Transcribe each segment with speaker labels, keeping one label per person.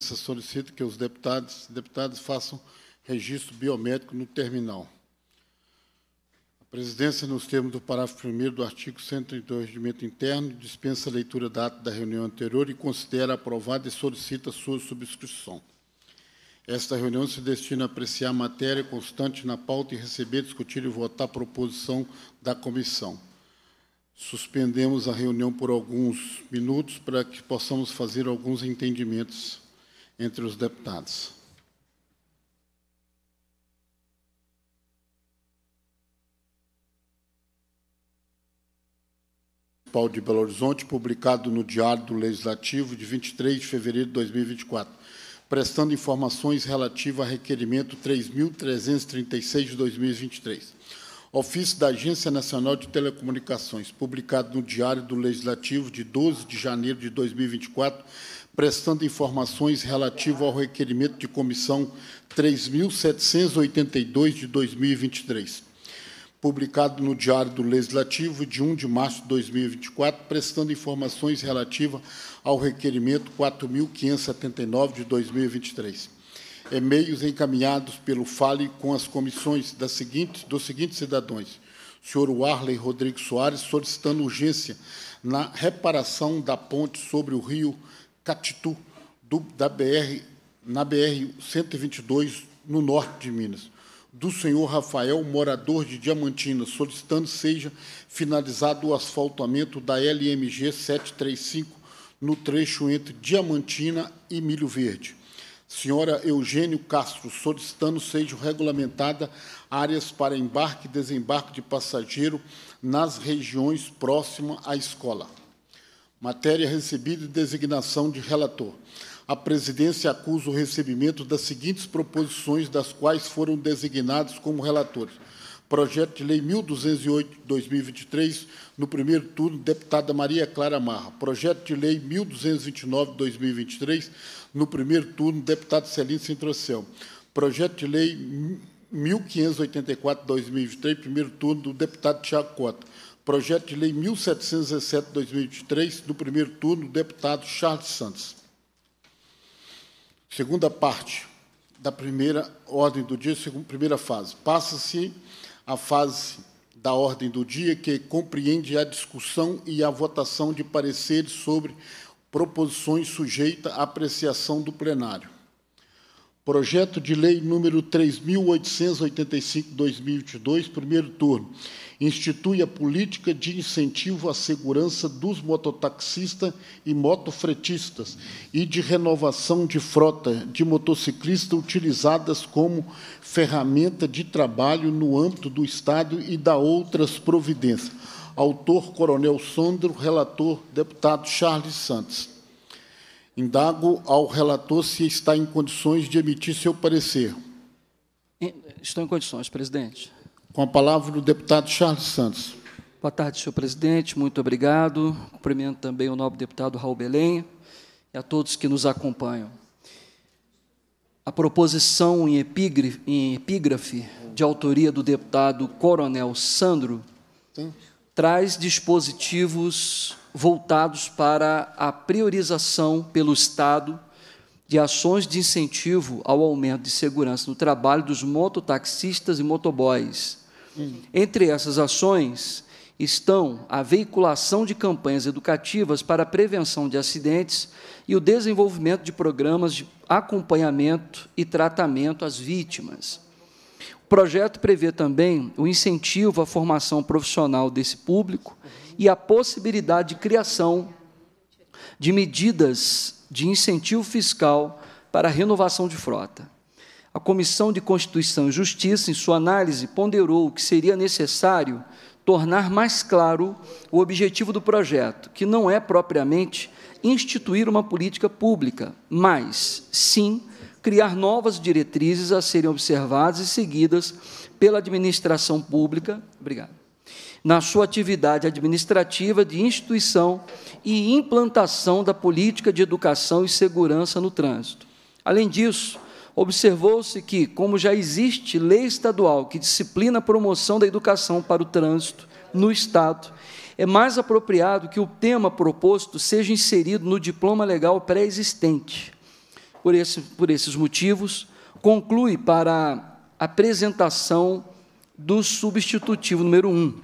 Speaker 1: Se solicita que os deputados, deputadas façam registro biométrico no terminal. A presidência, nos termos do parágrafo 1 do artigo 132 do Regimento Interno, dispensa a leitura da ata da reunião anterior e considera aprovada e solicita sua subscrição. Esta reunião se destina a apreciar a matéria constante na pauta e receber, discutir e votar a proposição da comissão. Suspendemos a reunião por alguns minutos para que possamos fazer alguns entendimentos entre os deputados. Paulo de Belo Horizonte, publicado no Diário do Legislativo de 23 de fevereiro de 2024, prestando informações relativas a requerimento 3.336 de 2023. Ofício da Agência Nacional de Telecomunicações, publicado no Diário do Legislativo de 12 de janeiro de 2024, prestando informações relativo ao requerimento de comissão 3.782 de 2023, publicado no Diário do Legislativo de 1 de março de 2024, prestando informações relativa ao requerimento 4.579 de 2023. E-mails encaminhados pelo Fale com as comissões das seguintes, dos seguintes cidadãos. Senhor Warley Rodrigues Soares solicitando urgência na reparação da ponte sobre o rio Catitu, do, da BR, na BR-122, no norte de Minas, do senhor Rafael, morador de Diamantina, solicitando seja finalizado o asfaltamento da LMG 735, no trecho entre Diamantina e Milho Verde. Senhora Eugênio Castro, solicitando seja regulamentada áreas para embarque e desembarque de passageiro nas regiões próximas à escola. Matéria recebida e designação de relator. A presidência acusa o recebimento das seguintes proposições, das quais foram designados como relatores. Projeto de Lei 1208-2023, no primeiro turno, deputada Maria Clara Marra. Projeto de Lei 1229-2023, no primeiro turno, deputado Celino Centrocel. Projeto de Lei 1584-2023, primeiro turno, do deputado Tiago Cota Projeto de Lei 1717-2023, do primeiro turno, deputado Charles Santos. Segunda parte da primeira ordem do dia, primeira fase. Passa-se a fase da ordem do dia que compreende a discussão e a votação de pareceres sobre proposições sujeitas à apreciação do plenário. Projeto de Lei número 3.885-2022, primeiro turno, institui a política de incentivo à segurança dos mototaxistas e motofretistas e de renovação de frota de motociclistas utilizadas como ferramenta de trabalho no âmbito do Estado e da outras providências. Autor Coronel Sondro, relator deputado Charles Santos. Indago ao relator se está em condições de emitir seu parecer. Estou em condições, presidente.
Speaker 2: Com a palavra o deputado Charles Santos. Boa tarde, senhor presidente. Muito obrigado. Cumprimento também o nobre deputado Raul Belém e a todos que nos acompanham. A proposição em epígrafe, em epígrafe de autoria do deputado Coronel Sandro Sim. traz dispositivos voltados para a priorização pelo Estado de ações de incentivo ao aumento de segurança no trabalho dos mototaxistas e motoboys. Hum. Entre essas ações estão a veiculação de campanhas educativas para a prevenção de acidentes e o desenvolvimento de programas de acompanhamento e tratamento às vítimas. O projeto prevê também o incentivo à formação profissional desse público e a possibilidade de criação de medidas de incentivo fiscal para a renovação de frota. A Comissão de Constituição e Justiça, em sua análise, ponderou que seria necessário tornar mais claro o objetivo do projeto, que não é propriamente instituir uma política pública, mas sim criar novas diretrizes a serem observadas e seguidas pela administração pública. Obrigado na sua atividade administrativa de instituição e implantação da política de educação e segurança no trânsito. Além disso, observou-se que, como já existe lei estadual que disciplina a promoção da educação para o trânsito no Estado, é mais apropriado que o tema proposto seja inserido no diploma legal pré-existente. Por, esse, por esses motivos, conclui para a apresentação do substitutivo número 1. Um.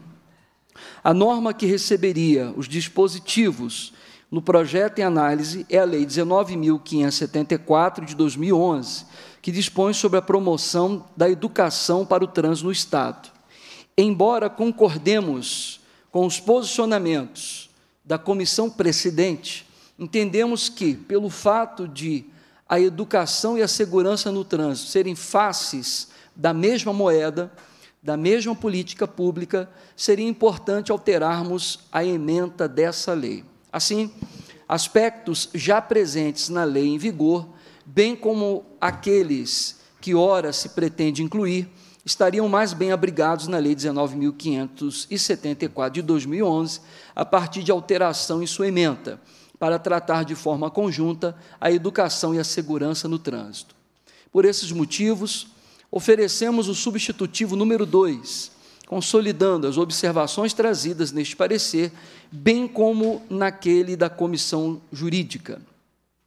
Speaker 2: A norma que receberia os dispositivos no projeto em análise é a Lei 19.574 de 2011, que dispõe sobre a promoção da educação para o trans no Estado. Embora concordemos com os posicionamentos da comissão precedente, entendemos que, pelo fato de a educação e a segurança no trânsito serem faces da mesma moeda, da mesma política pública, seria importante alterarmos a ementa dessa lei. Assim, aspectos já presentes na lei em vigor, bem como aqueles que ora se pretende incluir, estariam mais bem abrigados na Lei 19.574 de 2011, a partir de alteração em sua ementa, para tratar de forma conjunta a educação e a segurança no trânsito. Por esses motivos, oferecemos o substitutivo número 2, consolidando as observações trazidas neste parecer, bem como naquele da comissão jurídica.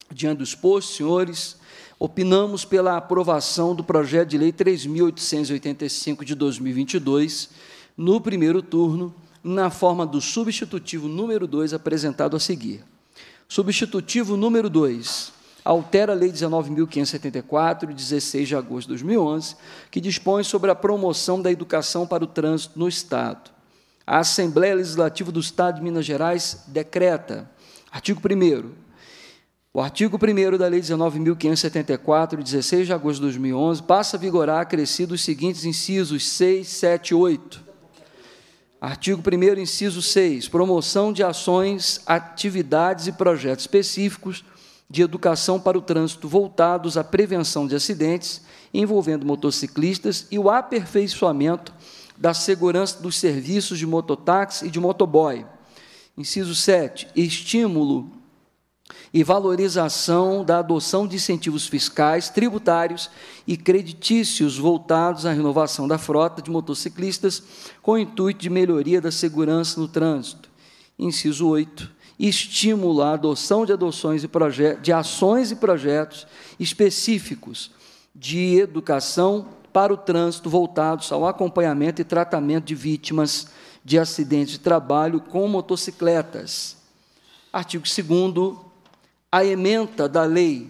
Speaker 2: Diante dos postos, senhores, opinamos pela aprovação do projeto de lei 3885 de 2022, no primeiro turno, na forma do substitutivo número 2 apresentado a seguir. Substitutivo número 2 altera a Lei 19.574, de 16 de agosto de 2011, que dispõe sobre a promoção da educação para o trânsito no Estado. A Assembleia Legislativa do Estado de Minas Gerais decreta, artigo 1 o artigo 1 da Lei 19.574, de 16 de agosto de 2011, passa a vigorar acrescidos os seguintes incisos 6, 7 e 8. Artigo 1 inciso 6. Promoção de ações, atividades e projetos específicos de educação para o trânsito voltados à prevenção de acidentes envolvendo motociclistas e o aperfeiçoamento da segurança dos serviços de mototáxi e de motoboy. Inciso 7. Estímulo e valorização da adoção de incentivos fiscais, tributários e creditícios voltados à renovação da frota de motociclistas com o intuito de melhoria da segurança no trânsito. Inciso 8 estimula a adoção de adoções e de ações e projetos específicos de educação para o trânsito voltados ao acompanhamento e tratamento de vítimas de acidentes de trabalho com motocicletas. Artigo 2 a ementa da lei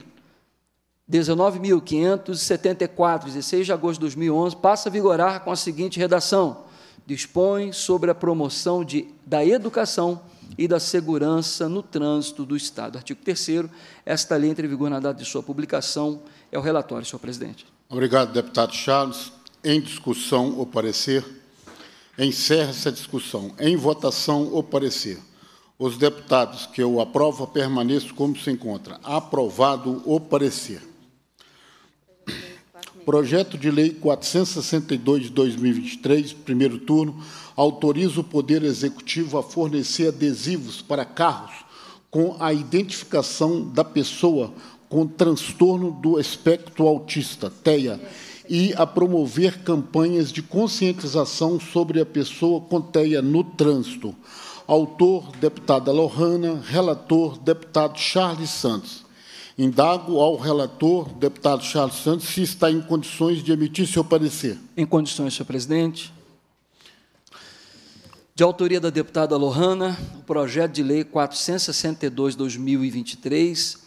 Speaker 2: 19.574, 16 de agosto de 2011, passa a vigorar com a seguinte redação: dispõe sobre a promoção de, da educação e da segurança no trânsito do Estado. Artigo 3 esta lei entra em vigor na data de sua publicação. É o relatório, senhor presidente.
Speaker 1: Obrigado, deputado Charles. Em discussão, o parecer. Encerra-se a discussão. Em votação, o parecer. Os deputados que o aprovam permaneçam como se encontra. Aprovado o parecer. Projeto de Lei 462 de 2023, primeiro turno, autoriza o Poder Executivo a fornecer adesivos para carros com a identificação da pessoa com transtorno do espectro autista, TEA, e a promover campanhas de conscientização sobre a pessoa com TEA no trânsito. Autor, deputada Lohana, relator, deputado Charles Santos. Indago ao relator, deputado Charles Santos, se está em condições de emitir seu parecer. Em condições, senhor presidente.
Speaker 2: De autoria da deputada Lohana, o projeto de lei 462/2023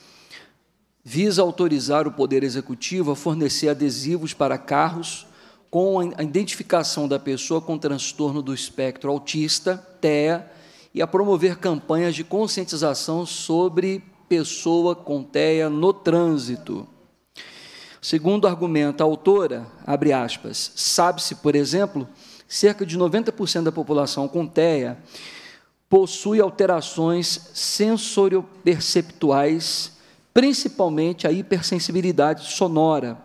Speaker 2: visa autorizar o Poder Executivo a fornecer adesivos para carros com a identificação da pessoa com transtorno do espectro autista, TEA, e a promover campanhas de conscientização sobre pessoa com TEA no trânsito. Segundo argumenta a autora, abre aspas, sabe-se, por exemplo, cerca de 90% da população com TEA possui alterações sensorio-perceptuais principalmente a hipersensibilidade sonora,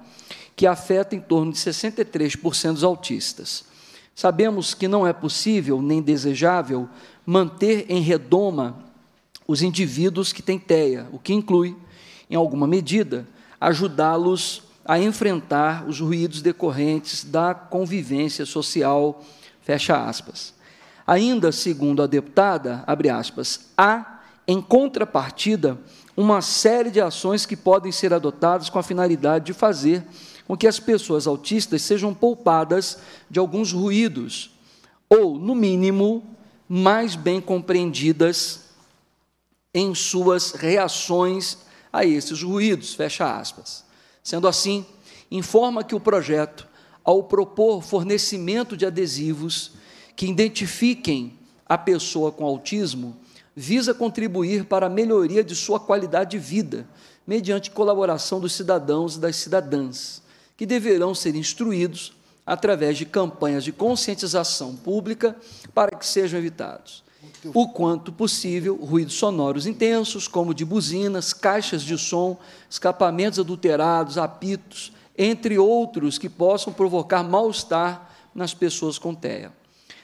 Speaker 2: que afeta em torno de 63% dos autistas. Sabemos que não é possível nem desejável manter em redoma os indivíduos que têm TEA, o que inclui, em alguma medida, ajudá-los a enfrentar os ruídos decorrentes da convivência social, fecha aspas. Ainda segundo a deputada, abre aspas, há, em contrapartida, uma série de ações que podem ser adotadas com a finalidade de fazer com que as pessoas autistas sejam poupadas de alguns ruídos, ou, no mínimo, mais bem compreendidas em suas reações a esses ruídos, fecha aspas. Sendo assim, informa que o projeto, ao propor fornecimento de adesivos que identifiquem a pessoa com autismo, visa contribuir para a melhoria de sua qualidade de vida, mediante colaboração dos cidadãos e das cidadãs, que deverão ser instruídos através de campanhas de conscientização pública para que sejam evitados o quanto possível ruídos sonoros intensos, como de buzinas, caixas de som, escapamentos adulterados, apitos, entre outros que possam provocar mal-estar nas pessoas com TEA.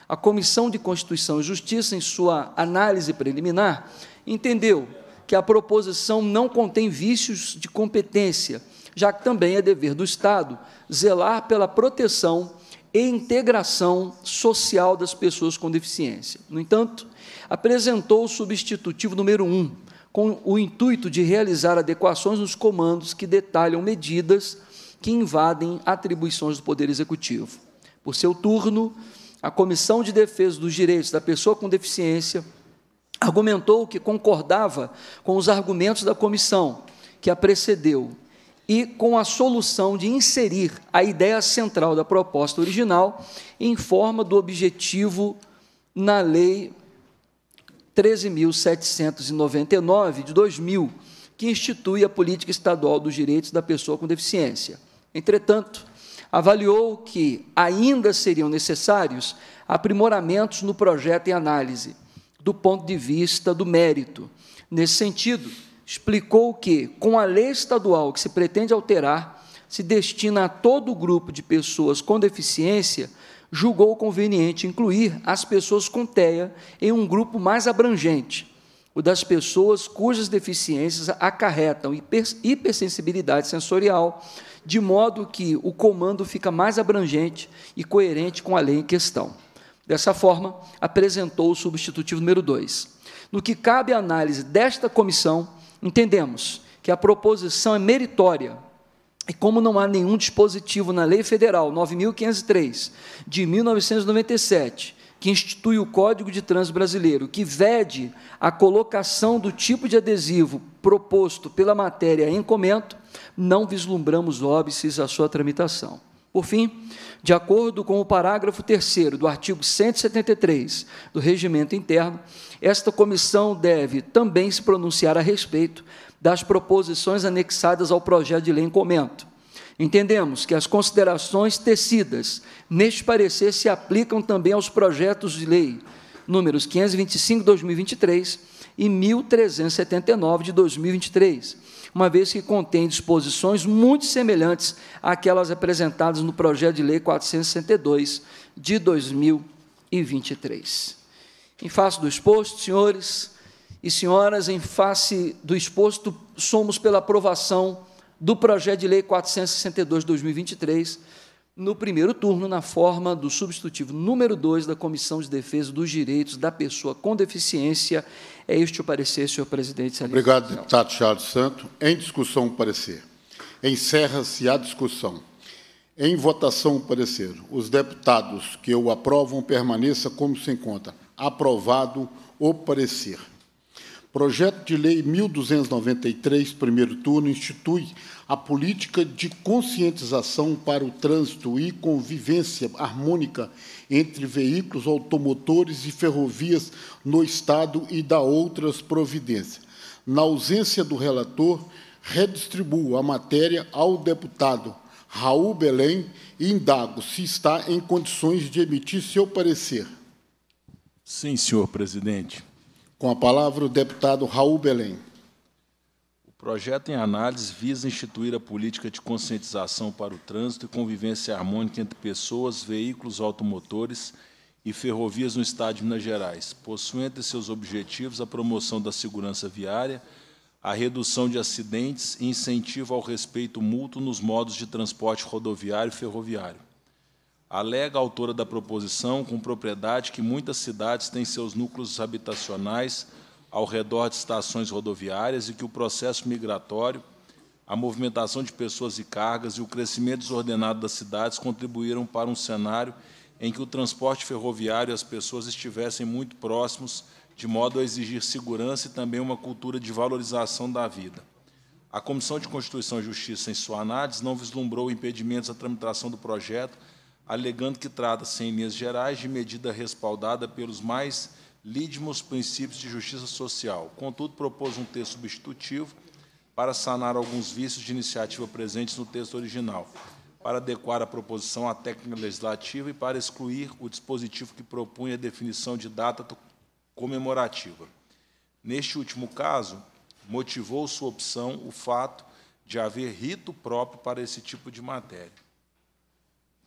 Speaker 2: A Comissão de Constituição e Justiça, em sua análise preliminar, entendeu que a proposição não contém vícios de competência, já que também é dever do Estado zelar pela proteção e integração social das pessoas com deficiência. No entanto, apresentou o substitutivo número 1, com o intuito de realizar adequações nos comandos que detalham medidas que invadem atribuições do Poder Executivo. Por seu turno, a Comissão de Defesa dos Direitos da Pessoa com Deficiência argumentou que concordava com os argumentos da comissão que a precedeu e com a solução de inserir a ideia central da proposta original em forma do objetivo na Lei 13.799 de 2000, que institui a política estadual dos direitos da pessoa com deficiência. Entretanto, avaliou que ainda seriam necessários aprimoramentos no projeto em análise, do ponto de vista do mérito. Nesse sentido, explicou que, com a lei estadual que se pretende alterar, se destina a todo o grupo de pessoas com deficiência, julgou conveniente incluir as pessoas com TEA em um grupo mais abrangente, o das pessoas cujas deficiências acarretam hipersensibilidade sensorial, de modo que o comando fica mais abrangente e coerente com a lei em questão. Dessa forma, apresentou o substitutivo número 2. No que cabe à análise desta comissão, entendemos que a proposição é meritória. E como não há nenhum dispositivo na Lei Federal 9503 de 1997 que institui o Código de Trânsito Brasileiro, que vede a colocação do tipo de adesivo proposto pela matéria em comento, não vislumbramos óbices à sua tramitação. Por fim, de acordo com o parágrafo 3 do artigo 173 do Regimento Interno, esta comissão deve também se pronunciar a respeito das proposições anexadas ao projeto de lei em comento. Entendemos que as considerações tecidas neste parecer se aplicam também aos projetos de lei números 525 de 2023 e 1379 de 2023 uma vez que contém disposições muito semelhantes àquelas apresentadas no projeto de lei 462 de 2023. Em face do exposto, senhores e senhoras, em face do exposto, somos pela aprovação do projeto de lei 462 de 2023 no primeiro turno, na forma do substitutivo número 2 da Comissão de Defesa dos Direitos da Pessoa com Deficiência. É este o parecer, senhor presidente. Obrigado,
Speaker 1: deputado Charles Santo. Em discussão, o parecer. Encerra-se a discussão. Em votação, o parecer. Os deputados que o aprovam permaneça como se encontra. Aprovado o parecer. Projeto de Lei 1293, primeiro turno, institui a política de conscientização para o trânsito e convivência harmônica entre veículos automotores e ferrovias no Estado e da outras providências. Na ausência do relator, redistribuo a matéria ao deputado Raul Belém e indago se está em condições de emitir seu parecer. Sim, senhor presidente. Com a palavra o deputado
Speaker 3: Raul Belém. Projeto em análise visa instituir a política de conscientização para o trânsito e convivência harmônica entre pessoas, veículos automotores e ferrovias no Estado de Minas Gerais. Possui entre seus objetivos a promoção da segurança viária, a redução de acidentes e incentivo ao respeito mútuo nos modos de transporte rodoviário e ferroviário. Alega a autora da proposição com propriedade que muitas cidades têm seus núcleos habitacionais ao redor de estações rodoviárias e que o processo migratório, a movimentação de pessoas e cargas e o crescimento desordenado das cidades contribuíram para um cenário em que o transporte ferroviário e as pessoas estivessem muito próximos, de modo a exigir segurança e também uma cultura de valorização da vida. A Comissão de Constituição e Justiça, em sua análise, não vislumbrou impedimentos à tramitação do projeto, alegando que trata-se, em linhas gerais, de medida respaldada pelos mais lídimos princípios de justiça social. Contudo, propôs um texto substitutivo para sanar alguns vícios de iniciativa presentes no texto original, para adequar a proposição à técnica legislativa e para excluir o dispositivo que propunha a definição de data comemorativa. Neste último caso, motivou sua opção o fato de haver rito próprio para esse tipo de matéria.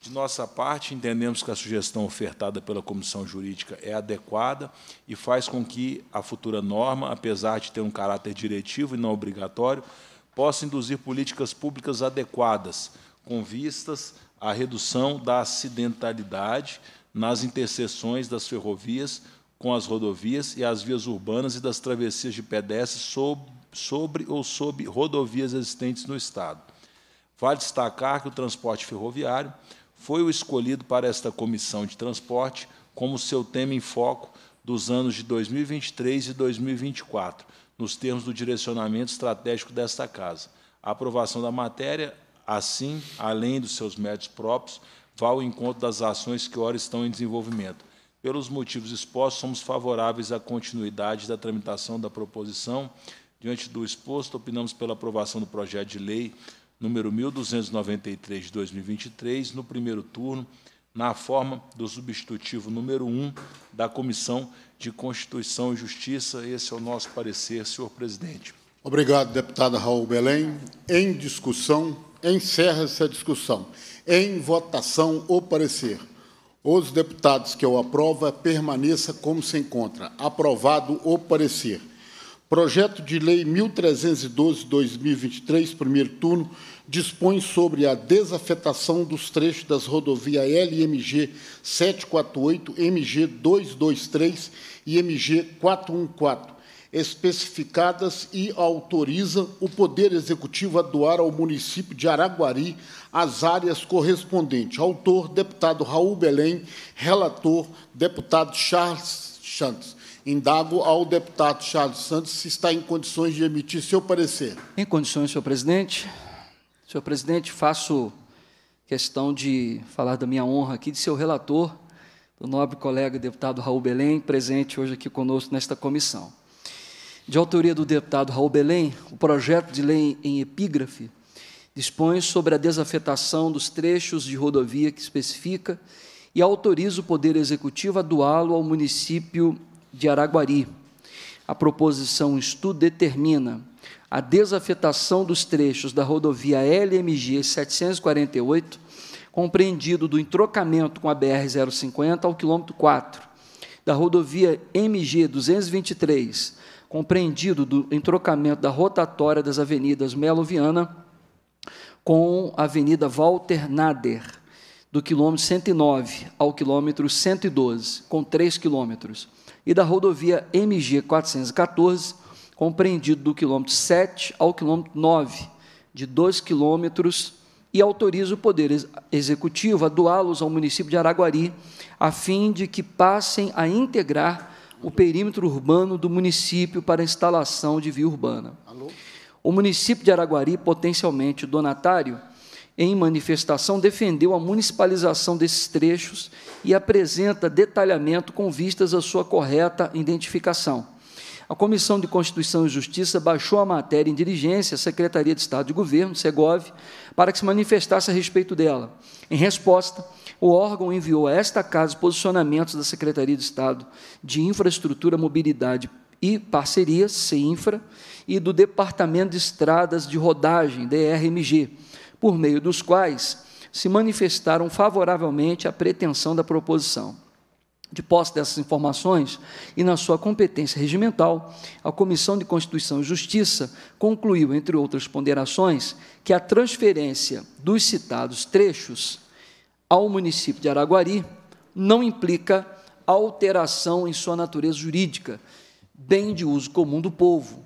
Speaker 3: De nossa parte, entendemos que a sugestão ofertada pela comissão jurídica é adequada e faz com que a futura norma, apesar de ter um caráter diretivo e não obrigatório, possa induzir políticas públicas adequadas, com vistas à redução da acidentalidade nas interseções das ferrovias com as rodovias e as vias urbanas e das travessias de pedestres sobre, sobre ou sob rodovias existentes no Estado. Vale destacar que o transporte ferroviário foi o escolhido para esta comissão de transporte como seu tema em foco dos anos de 2023 e 2024, nos termos do direcionamento estratégico desta Casa. A aprovação da matéria, assim, além dos seus méritos próprios, vá ao encontro das ações que ora estão em desenvolvimento. Pelos motivos expostos, somos favoráveis à continuidade da tramitação da proposição. Diante do exposto, opinamos pela aprovação do projeto de lei número 1293 de 2023, no primeiro turno, na forma do substitutivo número 1 da Comissão de Constituição e Justiça. Esse é o nosso parecer, senhor presidente. Obrigado, deputada Raul Belém. Em discussão,
Speaker 1: encerra-se a discussão. Em votação, o parecer. Os deputados que o aprova permaneça como se encontra. Aprovado o parecer. Projeto de Lei 1312-2023, primeiro turno, dispõe sobre a desafetação dos trechos das rodovias LMG 748, MG 223 e MG 414, especificadas e autoriza o Poder Executivo a doar ao município de Araguari as áreas correspondentes. Autor, deputado Raul Belém. Relator, deputado Charles Chantes. Indago ao deputado Charles Santos
Speaker 2: se está em condições de emitir seu parecer. Em condições, senhor presidente. Senhor presidente, faço questão de falar da minha honra aqui, de seu relator, do nobre colega deputado Raul Belém, presente hoje aqui conosco nesta comissão. De autoria do deputado Raul Belém, o projeto de lei em epígrafe dispõe sobre a desafetação dos trechos de rodovia que especifica e autoriza o Poder Executivo a doá-lo ao município de Araguari. A proposição estudo determina a desafetação dos trechos da rodovia LMG 748, compreendido do entrocamento com a BR-050 ao quilômetro 4, da rodovia MG 223, compreendido do entrocamento da rotatória das avenidas Melo Viana com a Avenida Walter Nader, do quilômetro 109 ao quilômetro 112, com 3 quilômetros e da rodovia MG 414, compreendido do quilômetro 7 ao quilômetro 9, de 2 quilômetros, e autoriza o Poder Executivo a doá-los ao município de Araguari, a fim de que passem a integrar o perímetro urbano do município para instalação de via urbana. Alô? O município de Araguari, potencialmente donatário, em manifestação, defendeu a municipalização desses trechos e apresenta detalhamento com vistas à sua correta identificação. A Comissão de Constituição e Justiça baixou a matéria em diligência à Secretaria de Estado de Governo, SEGOV, para que se manifestasse a respeito dela. Em resposta, o órgão enviou a esta casa posicionamentos da Secretaria de Estado de Infraestrutura, Mobilidade e Parcerias, CINFRA, e do Departamento de Estradas de Rodagem, DRMG, por meio dos quais se manifestaram favoravelmente à pretensão da proposição. De posse dessas informações e na sua competência regimental, a Comissão de Constituição e Justiça concluiu, entre outras ponderações, que a transferência dos citados trechos ao município de Araguari não implica alteração em sua natureza jurídica, bem de uso comum do povo,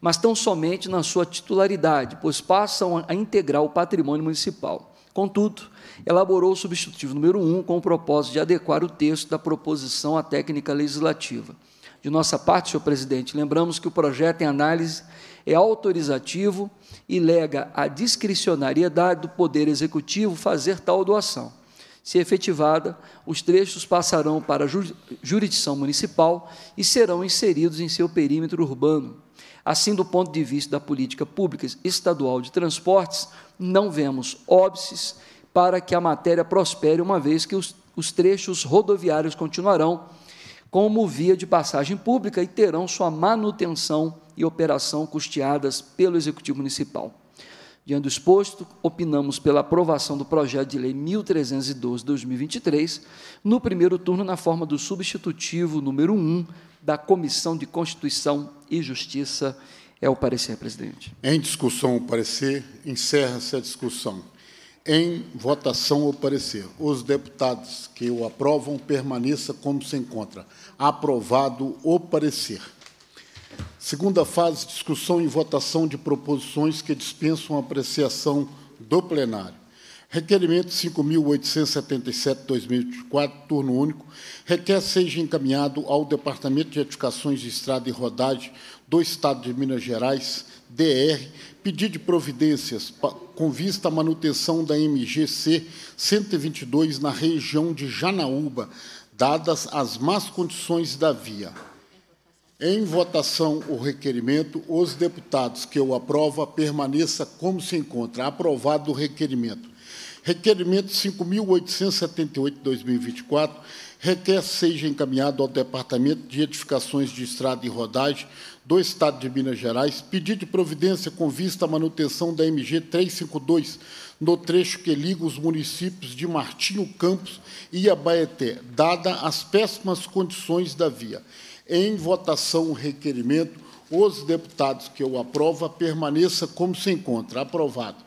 Speaker 2: mas tão somente na sua titularidade, pois passam a integrar o patrimônio municipal. Contudo, elaborou o substitutivo número 1 um, com o propósito de adequar o texto da proposição à técnica legislativa. De nossa parte, senhor presidente, lembramos que o projeto em análise é autorizativo e lega à discricionariedade do Poder Executivo fazer tal doação. Se efetivada, os trechos passarão para a jurisdição municipal e serão inseridos em seu perímetro urbano. Assim, do ponto de vista da política pública estadual de transportes, não vemos óbices para que a matéria prospere, uma vez que os, os trechos rodoviários continuarão como via de passagem pública e terão sua manutenção e operação custeadas pelo Executivo Municipal. Diante do exposto, opinamos pela aprovação do projeto de lei 1312-2023, no primeiro turno, na forma do substitutivo número 1 da Comissão de Constituição e Justiça. É o parecer, presidente. Em
Speaker 1: discussão o
Speaker 2: parecer, encerra-se a discussão.
Speaker 1: Em votação o parecer. Os deputados que o aprovam permaneça como se encontra. Aprovado o parecer. Segunda fase, discussão e votação de proposições que dispensam apreciação do plenário. Requerimento 5.877-2024, turno único, requer seja encaminhado ao Departamento de Edificações de Estrada e Rodagem do Estado de Minas Gerais, DR, pedido de providências com vista à manutenção da MGC 122 na região de Janaúba, dadas as más condições da via. Em votação o requerimento, os deputados que o aprova permaneça como se encontra. Aprovado o requerimento. Requerimento 5.878-2024 requer seja encaminhado ao Departamento de Edificações de Estrada e Rodagem do Estado de Minas Gerais pedido de providência com vista à manutenção da MG 352 no trecho que liga os municípios de Martinho Campos e Abaeté, dada as péssimas condições da via em votação o requerimento. Os deputados que o aprovam, permaneça como se encontra. Aprovado.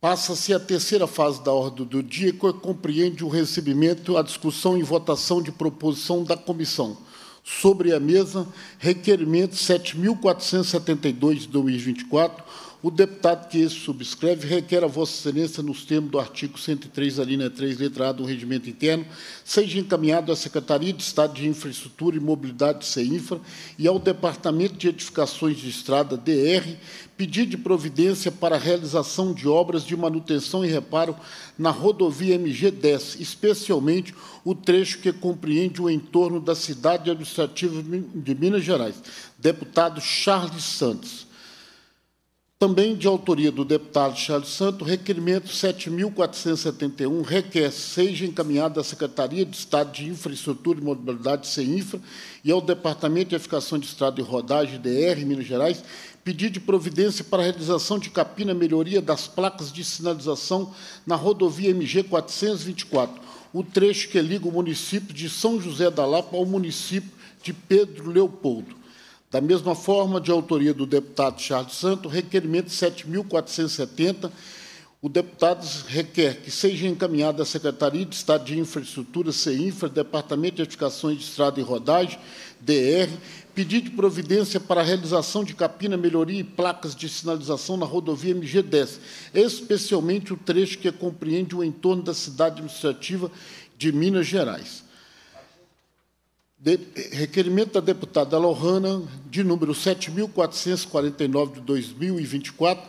Speaker 1: Passa-se a terceira fase da ordem do dia, que compreende o recebimento, a discussão e votação de proposição da comissão. Sobre a mesa, requerimento 7.472 de 2024, o deputado que esse subscreve requer a Vossa Excelência, nos termos do artigo 103, alínea 3, letra A do Regimento Interno, seja encaminhado à Secretaria de Estado de Infraestrutura e Mobilidade, CEINFRA, e ao Departamento de Edificações de Estrada, DR, pedir de providência para a realização de obras de manutenção e reparo na rodovia MG10, especialmente o trecho que compreende o entorno da cidade administrativa de Minas Gerais. Deputado Charles Santos. Também de autoria do deputado Charles Santos, requerimento 7.471 requer seja encaminhado à Secretaria de Estado de Infraestrutura e Mobilidade, CEINFRA, e ao Departamento de Eficação de Estrada e Rodagem, DR, Minas Gerais, pedido de providência para a realização de capina melhoria das placas de sinalização na rodovia MG 424, o trecho que liga o município de São José da Lapa ao município de Pedro Leopoldo. Da mesma forma, de autoria do deputado Charles Santos, requerimento 7.470, o deputado requer que seja encaminhado à Secretaria de Estado de Infraestrutura, CINFRA, Departamento de Edificações de Estrada e Rodagem, DR, pedido de providência para a realização de capina, melhoria e placas de sinalização na rodovia MG10, especialmente o trecho que compreende o entorno da cidade administrativa de Minas Gerais. De, requerimento da deputada Lohana, de número 7.449 de 2024,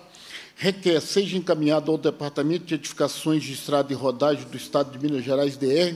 Speaker 1: requer seja encaminhado ao Departamento de Edificações de Estrada e Rodagem do Estado de Minas Gerais, DR,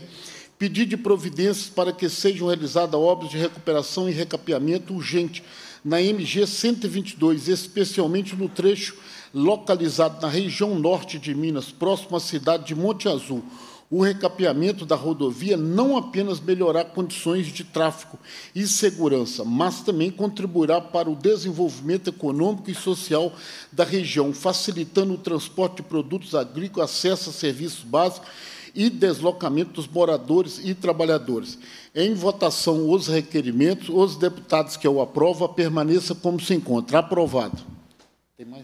Speaker 1: pedir de providências para que sejam realizadas obras de recuperação e recapeamento urgente na MG 122, especialmente no trecho localizado na região norte de Minas, próximo à cidade de Monte Azul, o recapeamento da rodovia não apenas melhorará condições de tráfego e segurança, mas também contribuirá para o desenvolvimento econômico e social da região, facilitando o transporte de produtos agrícolas, acesso a serviços básicos e deslocamento dos moradores e trabalhadores. Em votação, os requerimentos, os deputados que eu aprovo, permaneça como se encontra. Aprovado. Tem mais